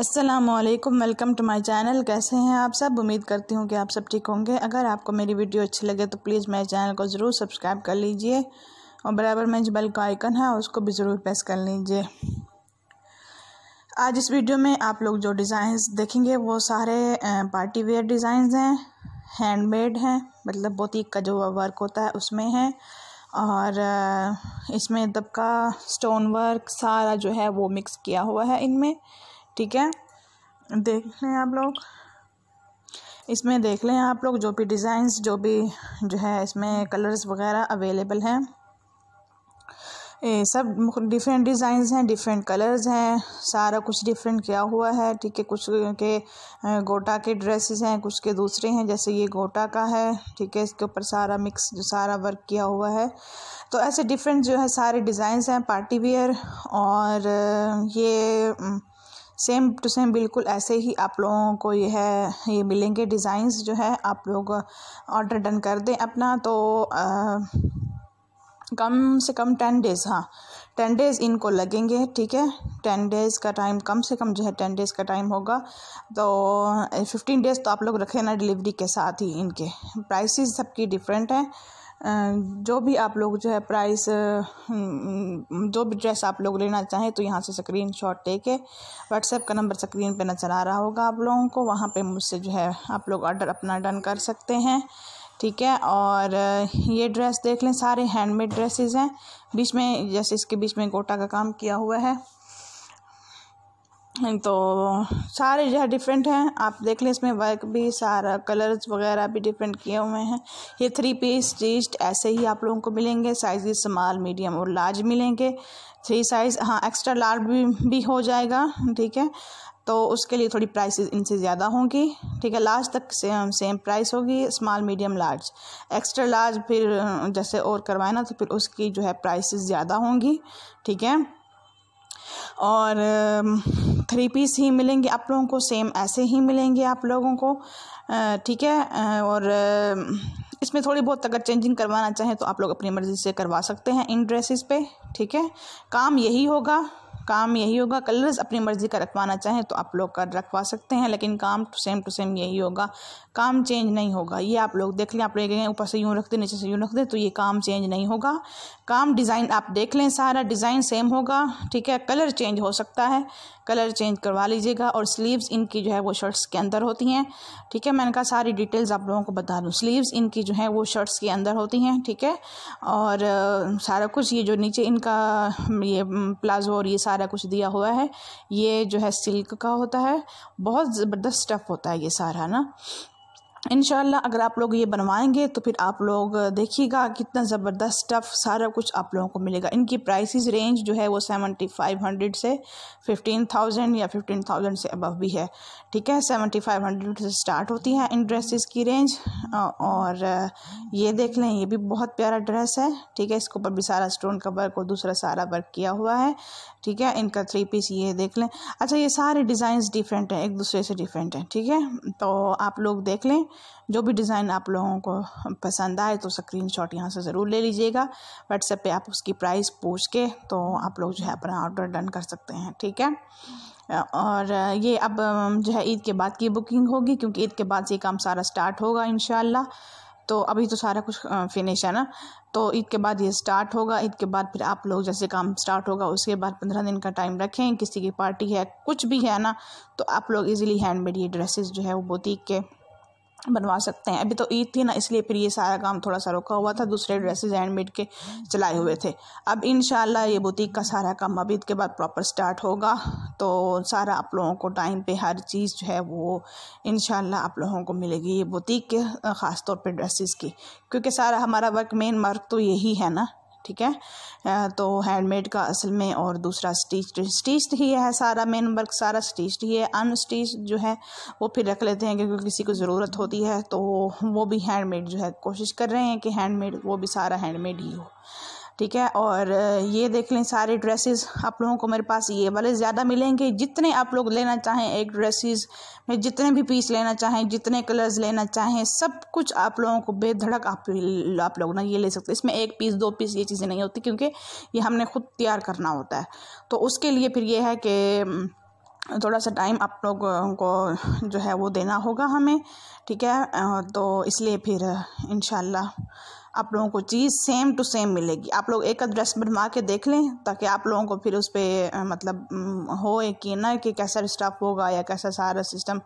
Aslam welcome to my channel कैसे हैं आप सब उम्मीद करती हूँ कि आप सब ठीक होंगे अगर आपको मेरी वीडियो अच्छी लगे तो प्लीज़ मेरे चैनल को ज़रूर सब्सक्राइब कर लीजिए और बराबर में जो बेल का आइकन है उसको भी ज़रूर प्रेस कर लीजिए आज इस वीडियो में आप लोग जो डिज़ाइंस देखेंगे वो सारे पार्टी वेयर डिज़ाइंस हैं हैंडमेड हैं मतलब बोतीक का जो वर्क होता है उसमें है और इसमें दबका स्टोन वर्क सारा जो है वो मिक्स किया हुआ है इनमें ठीक है देख लें आप लोग इसमें देख लें आप लोग जो भी डिज़ाइंस जो भी जो है इसमें कलर्स वगैरह अवेलेबल हैं ये सब डिफरेंट डिज़ाइंस हैं डिफरेंट कलर्स हैं सारा कुछ डिफरेंट किया हुआ है ठीक है कुछ के गोटा के ड्रेसेस हैं कुछ के दूसरे हैं जैसे ये गोटा का है ठीक है इसके ऊपर सारा मिक्स जो सारा वर्क किया हुआ है तो ऐसे डिफरेंट जो है सारे डिज़ाइंस हैं पार्टी वेयर और ये सेम टू सेम बिल्कुल ऐसे ही आप लोगों को यह है ये मिलेंगे डिज़ाइंस जो है आप लोग ऑर्डर डन कर दें अपना तो आ, कम से कम टेन डेज़ हाँ टेन डेज़ इनको लगेंगे ठीक है टेन डेज़ का टाइम कम से कम जो है टेन डेज़ का टाइम होगा तो फिफ्टीन डेज़ तो आप लोग रखें ना डिलीवरी के साथ ही इनके प्राइसेस सबकी डिफरेंट हैं जो भी आप लोग जो है प्राइस जो भी ड्रेस आप लोग लेना चाहें तो यहाँ से स्क्रीन शॉट लेके व्हाट्सएप का नंबर स्क्रीन पे नज़र आ रहा होगा आप लोगों को वहाँ पे मुझसे जो है आप लोग ऑर्डर अपना डन कर सकते हैं ठीक है और ये ड्रेस देख लें सारे हैंडमेड ड्रेसेस हैं बीच में जैसे इसके बीच में गोटा का काम किया हुआ है तो सारे जो है डिफरेंट हैं आप देख लें इसमें वर्क भी सारा कलर्स वगैरह भी डिफरेंट किए हुए हैं ये थ्री पीस स्टिच ऐसे ही आप लोगों को मिलेंगे साइज स्मॉल मीडियम और लार्ज मिलेंगे थ्री साइज़ हाँ एक्स्ट्रा लार्ज भी, भी हो जाएगा ठीक है तो उसके लिए थोड़ी प्राइसेस इनसे ज़्यादा होंगी ठीक है लार्ज तक से सेम प्राइस होगी small medium large extra large फिर जैसे और करवाए ना तो फिर उसकी जो है प्राइसेस ज़्यादा होंगी ठीक है और थ्री पीस ही मिलेंगे आप लोगों को सेम ऐसे ही मिलेंगे आप लोगों को ठीक है और इसमें थोड़ी बहुत अगर चेंजिंग करवाना चाहें तो आप लोग अपनी मर्ज़ी से करवा सकते हैं इन ड्रेसेस पे ठीक है काम यही होगा काम यही होगा कलर्स अपनी मर्ज़ी का रखवाना चाहें तो आप लोग का रखवा सकते हैं लेकिन काम तो सेम टू सेम यही होगा काम चेंज नहीं होगा ये आप लोग देख लें आप लोग ऊपर से यूँ रख दें नीचे से यूँ रख दें तो ये काम चेंज नहीं होगा काम डिज़ाइन आप देख लें सारा डिज़ाइन सेम होगा ठीक है कलर चेंज हो सकता है कलर चेंज करवा लीजिएगा और स्लीव्स इनकी जो है वो शर्ट्स के अंदर होती हैं ठीक है मैंने कहा सारी डिटेल्स आप लोगों को बता दूँ स्लीव्स इनकी जो है वो शर्ट्स के अंदर होती हैं ठीक है और सारा कुछ ये जो नीचे इनका ये प्लाजो और ये सारा कुछ दिया हुआ है ये जो है सिल्क का होता है बहुत ज़बरदस्त स्टफ़ होता है ये सारा ना इन अगर आप लोग ये बनवाएंगे तो फिर आप लोग देखिएगा कितना ज़बरदस्त स्टफ़ सारा कुछ आप लोगों को मिलेगा इनकी प्राइसेस रेंज जो है वो सेवेंटी फाइव हंड्रेड से फिफ्टीन थाउजेंड या फिफ्टीन थाउजेंड से अबव भी है ठीक है सेवेंटी फाइव हंड्रेड से स्टार्ट होती है इन ड्रेसेस की रेंज और ये देख लें ये भी बहुत प्यारा ड्रेस है ठीक है इसके ऊपर भी सारा स्टोन का वर्क और दूसरा सारा वर्क किया हुआ है ठीक है इनका थ्री पीस ये देख लें अच्छा ये सारे डिज़ाइंस डिफरेंट हैं एक दूसरे से डिफरेंट हैं ठीक है तो आप लोग देख लें जो भी डिज़ाइन आप लोगों को पसंद आए तो स्क्रीन शॉट यहाँ से ज़रूर ले लीजिएगा व्हाट्सएप पे आप उसकी प्राइस पूछ के तो आप लोग जो है अपना ऑर्डर डन कर सकते हैं ठीक है और ये अब जो है ईद के बाद की बुकिंग होगी क्योंकि ईद के बाद से काम सारा स्टार्ट होगा इन तो अभी तो सारा कुछ फिनिश है ना तो ईद के बाद ये स्टार्ट होगा ईद के बाद फिर आप लोग जैसे काम स्टार्ट होगा उसके बाद पंद्रह दिन का टाइम रखें किसी की पार्टी है कुछ भी है ना तो आप लोग इजीली हैंडमेड ये ड्रेसेस जो है वो बुटीक के बनवा सकते हैं अभी तो ईद थी ना इसलिए फिर ये सारा काम थोड़ा सा रुका हुआ था दूसरे ड्रेसेस हैंडमेड के चलाए हुए थे अब इन ये बुटीक का सारा काम अब ईद के बाद प्रॉपर स्टार्ट होगा तो सारा आप लोगों को टाइम पे हर चीज़ जो है वो इन आप लोगों को मिलेगी ये बुटीक के ख़ास तौर पर ड्रेसिस की क्योंकि सारा हमारा वर्क मेन वर्क तो यही है ना ठीक है तो हैंडमेड का असल में और दूसरा स्टिच स्टिच ही है सारा मेन वर्क सारा स्टिच ही है अनस्टिच जो है वो फिर रख लेते हैं क्योंकि किसी को ज़रूरत होती है तो वो भी हैंडमेड जो है कोशिश कर रहे हैं कि हैंडमेड वो भी सारा हैंडमेड ही हो ठीक है और ये देख लें सारे ड्रेसेस आप लोगों को मेरे पास ये वाले ज़्यादा मिलेंगे जितने आप लोग लेना चाहें एक ड्रेसेस में जितने भी पीस लेना चाहें जितने कलर्स लेना चाहें सब कुछ आप लोगों को बेधड़क आप आप लोग ना ये ले सकते इसमें एक पीस दो पीस ये चीज़ें नहीं होती क्योंकि ये हमने खुद तैयार करना होता है तो उसके लिए फिर ये है कि थोड़ा सा टाइम आप लोग को जो है वो देना होगा हमें ठीक है तो इसलिए फिर इन आप लोगों को चीज़ सेम टू सेम मिलेगी आप लोग एक ड्रेस बनवा के देख लें ताकि आप लोगों को फिर उस पर मतलब हो कि ना कि कैसा स्टाफ होगा या कैसा सारा सिस्टम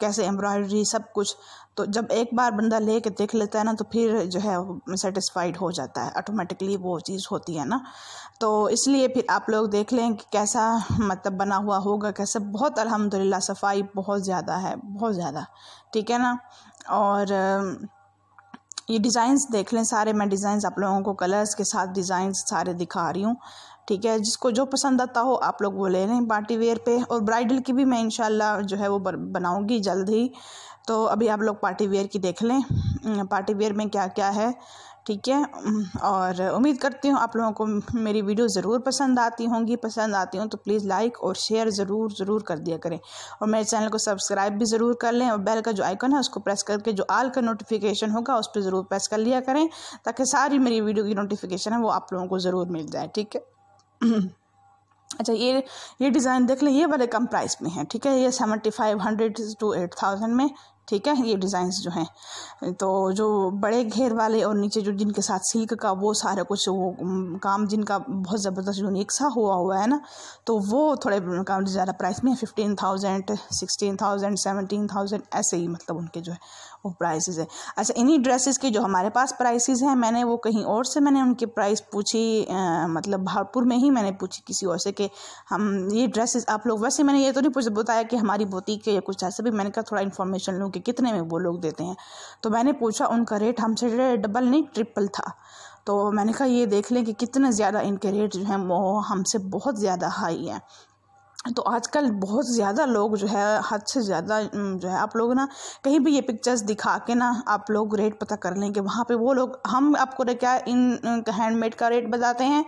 कैसे एम्ब्रॉयडरी सब कुछ तो जब एक बार बंदा ले कर देख लेता है ना तो फिर जो है सेटिस्फाइड हो जाता है ऑटोमेटिकली वो चीज़ होती है ना तो इसलिए फिर आप लोग देख लें कि कैसा मतलब बना हुआ होगा कैसे बहुत अलहमदिल्ला सफाई बहुत ज़्यादा है बहुत ज़्यादा ठीक है ना और ये डिज़ाइंस देख लें सारे मैं डिज़ाइंस आप लोगों को कलर्स के साथ डिज़ाइंस सारे दिखा रही हूँ ठीक है जिसको जो पसंद आता हो आप लोग वो ले लें पार्टी वेयर पे और ब्राइडल की भी मैं इनशाला जो है वो बनाऊंगी जल्द ही तो अभी आप लोग पार्टी वेयर की देख लें पार्टी वेयर में क्या क्या है ठीक है और उम्मीद करती हूँ आप लोगों को मेरी वीडियो ज़रूर पसंद आती होंगी पसंद आती हूँ तो प्लीज़ लाइक और शेयर ज़रूर ज़रूर कर दिया करें और मेरे चैनल को सब्सक्राइब भी ज़रूर कर लें और बेल का जो आइकन है उसको प्रेस करके जो आल का नोटिफिकेशन होगा उस पर ज़रूर प्रेस कर लिया करें ताकि सारी मेरी वीडियो की नोटिफिकेशन है वो आप लोगों को ज़रूर मिल जाए ठीक है अच्छा ये ये डिज़ाइन देख लें ये वाले कम प्राइस में है ठीक है ये seventy five hundred to eight thousand में ठीक है ये डिज़ाइंस जो हैं तो जो बड़े घेर वाले और नीचे जो जिनके साथ सिल्क का वो सारा कुछ वो काम जिनका बहुत ज़बरदस्त यूनिक सा हुआ हुआ है ना तो वो थोड़े काम ज़्यादा प्राइस में fifteen thousand sixteen thousand seventeen thousand ऐसे ही मतलब उनके जो है वो प्राइसेस है अच्छा इन्हीं ड्रेसेस के जो हमारे पास प्राइसेस हैं मैंने वो कहीं और से मैंने उनकी प्राइस पूछी आ, मतलब भागपुर में ही मैंने पूछी किसी और से कि हम ये ड्रेसेस आप लोग वैसे मैंने ये तो नहीं पूछ बताया कि हमारी बोती के या कुछ ऐसे भी मैंने कहा थोड़ा इन्फॉर्मेशन लूँ कि कि कितने में वो लोग देते हैं तो मैंने पूछा उनका रेट हमसे डबल नहीं ट्रिपल था तो मैंने कहा ये देख लें कि कितने ज़्यादा इनके रेट जो हैं वो हमसे बहुत ज़्यादा हाई हैं तो आजकल बहुत ज़्यादा लोग जो है हद से ज़्यादा जो है आप लोग ना कहीं भी ये पिक्चर्स दिखा के ना आप लोग रेट पता कर लेंगे वहाँ पे वो लोग हम आपको क्या इन हैंडमेड का रेट बताते हैं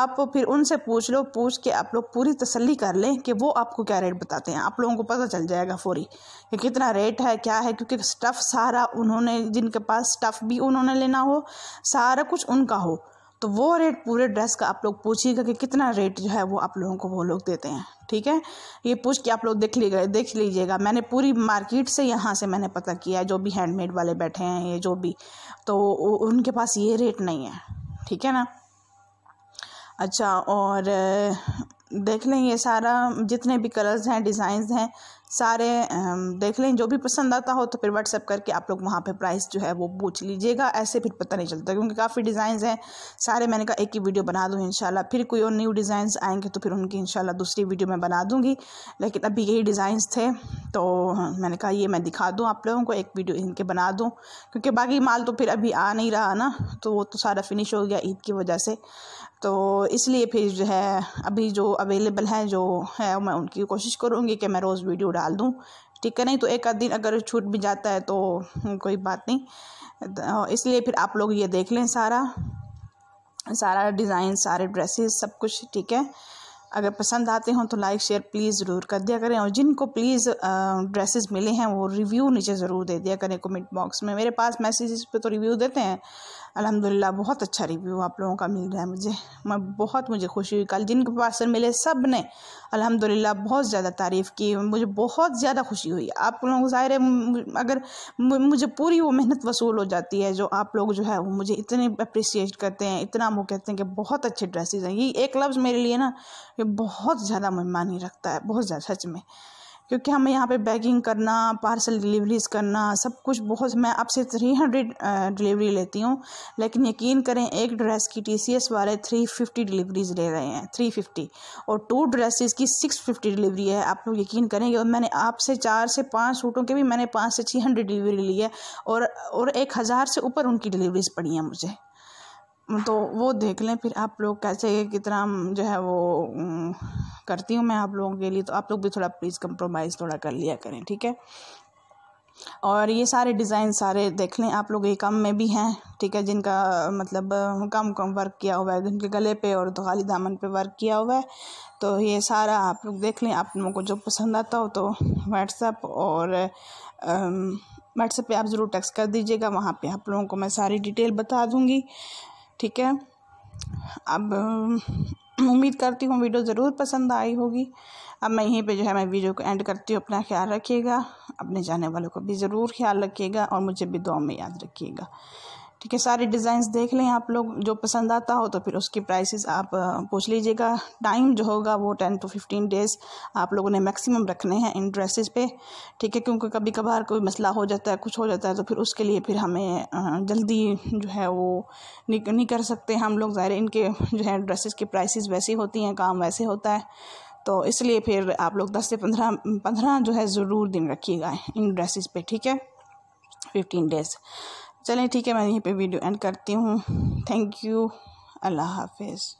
आप फिर उनसे पूछ लो पूछ के आप लोग पूरी तसल्ली कर लें कि वो आपको क्या रेट बताते हैं आप लोगों को पता चल जाएगा फौरी कि कितना रेट है क्या है क्योंकि स्टफ़ सारा उन्होंने जिनके पास स्टफ़ भी उन्होंने लेना हो सारा कुछ उनका हो तो वो रेट पूरे ड्रेस का आप लोग पूछिएगा कि कितना रेट जो है वो आप लोगों को वो लोग देते हैं ठीक है ये पूछ के आप लोग देख लीजिएगा देख लीजिएगा मैंने पूरी मार्केट से यहाँ से मैंने पता किया है जो भी हैंडमेड वाले बैठे हैं ये जो भी तो उनके पास ये रेट नहीं है ठीक है ना अच्छा और देख लें ये सारा जितने भी कलर्स हैं डिज़ाइंस हैं सारे देख लें जो भी पसंद आता हो तो फिर व्हाट्सअप करके आप लोग वहाँ पे प्राइस जो है वो पूछ लीजिएगा ऐसे फिर पता नहीं चलता क्योंकि काफ़ी डिज़ाइंस हैं सारे मैंने कहा एक ही वीडियो बना दूँ इन फिर कोई और न्यू डिज़ाइंस आएंगे तो फिर उनकी इन दूसरी वीडियो मैं बना दूँगी लेकिन अभी यही डिज़ाइंस थे तो हाँ, मैंने कहा ये मैं दिखा दूँ आप लोगों को एक वीडियो इनके बना दूँ क्योंकि बाकी माल तो फिर अभी आ नहीं रहा ना तो वो तो सारा फिनिश हो गया ईद की वजह से तो इसलिए फिर जो है अभी जो अवेलेबल है जो है मैं उनकी कोशिश करूँगी कि मैं रोज़ वीडियो डाल दूँ ठीक है नहीं तो एक आध दिन अगर छूट भी जाता है तो हम्म, कोई बात नहीं इसलिए फिर आप लोग ये देख लें सारा सारा डिज़ाइन सारे ड्रेसेस सब कुछ ठीक है अगर पसंद आते हों तो लाइक शेयर प्लीज़ ज़रूर कर दिया करें और जिनको प्लीज़ ड्रेसेस मिले हैं वो रिव्यू नीचे ज़रूर दे दिया करें कमेंट बॉक्स में मेरे पास मैसेजेस पे तो रिव्यू देते हैं अल्हम्दुलिल्लाह बहुत अच्छा रिव्यू आप लोगों का मिल रहा है मुझे मैं बहुत मुझे खुशी हुई कल जिनके पास मिले सब ने अलहमदिल्ला बहुत ज़्यादा तारीफ़ की मुझे बहुत ज़्यादा खुशी हुई आप लोगों को ज़ाहिर है अगर मुझे पूरी वो मेहनत वसूल हो जाती है जो आप लोग जो है वो मुझे इतने अप्रिसिएट करते हैं इतना वो कहते हैं कि बहुत अच्छे ड्रेसेज हैं ये एक लफ्ज़ मेरे लिए ना ये बहुत ज़्यादा मेहमानी रखता है बहुत ज़्यादा सच में क्योंकि हमें यहाँ पे बैकिंग करना पार्सल डिलीवरीज करना सब कुछ बहुत मैं आपसे थ्री हंड्रेड डिलीवरी लेती हूँ लेकिन यकीन करें एक ड्रेस की टीसीएस वाले थ्री फिफ्टी डिलीवरीज ले रहे हैं थ्री फिफ्टी और टू ड्रेसेस की सिक्स फिफ्टी डिलीवरी है आप लोग यकीन करेंगे और मैंने आपसे चार से पाँच सूटों के भी मैंने पाँच से छः हंड्रेड डिलीवरी ली है और और एक हज़ार से ऊपर उनकी डिलीवरीज पड़ी हैं मुझे तो वो देख लें फिर आप लोग कैसे कितना जो है वो करती हूँ मैं आप लोगों के लिए तो आप लोग भी थोड़ा प्लीज़ कंप्रोमाइज़ थोड़ा कर लिया करें ठीक है और ये सारे डिज़ाइन सारे देख लें आप लोग ये कम में भी हैं ठीक है जिनका मतलब कम कम वर्क किया हुआ है जिनके गले पे और तो खाली दामन पे वर्क किया हुआ है तो ये सारा आप लोग देख लें आप लोगों को जो पसंद आता हो तो व्हाट्सअप और व्हाट्सएप पे आप ज़रूर टेक्स्ट कर दीजिएगा वहाँ पे आप लोगों को मैं सारी डिटेल बता दूँगी ठीक है अब उम्मीद करती हूँ वीडियो ज़रूर पसंद आई होगी अब मैं यहीं पे जो है मैं वीडियो को एंड करती हूँ अपना ख्याल रखिएगा अपने जाने वालों को भी ज़रूर ख्याल रखिएगा और मुझे भी दुआ में याद रखिएगा ठीक है सारे डिज़ाइंस देख लें आप लोग जो पसंद आता हो तो फिर उसकी प्राइसेस आप पूछ लीजिएगा टाइम जो होगा वो टेन टू फिफ्टीन डेज़ आप लोगों ने मैक्सिमम रखने हैं इन ड्रेसेस पे ठीक है क्योंकि कभी कभार कोई मसला हो जाता है कुछ हो जाता है तो फिर उसके लिए फिर हमें जल्दी जो है वो नहीं, नहीं कर सकते हम लोग ज़ाहिर इनके जो है ड्रेसेस की प्राइसेस वैसी होती हैं काम वैसे होता है तो इसलिए फिर आप लोग दस से पंद्रह पंद्रह जो है ज़रूर दिन रखिएगा इन ड्रेसेस पे ठीक है फिफ्टीन डेज़ चलें ठीक है मैं यहीं पे वीडियो एंड करती हूँ थैंक यू अल्लाह हाफिज़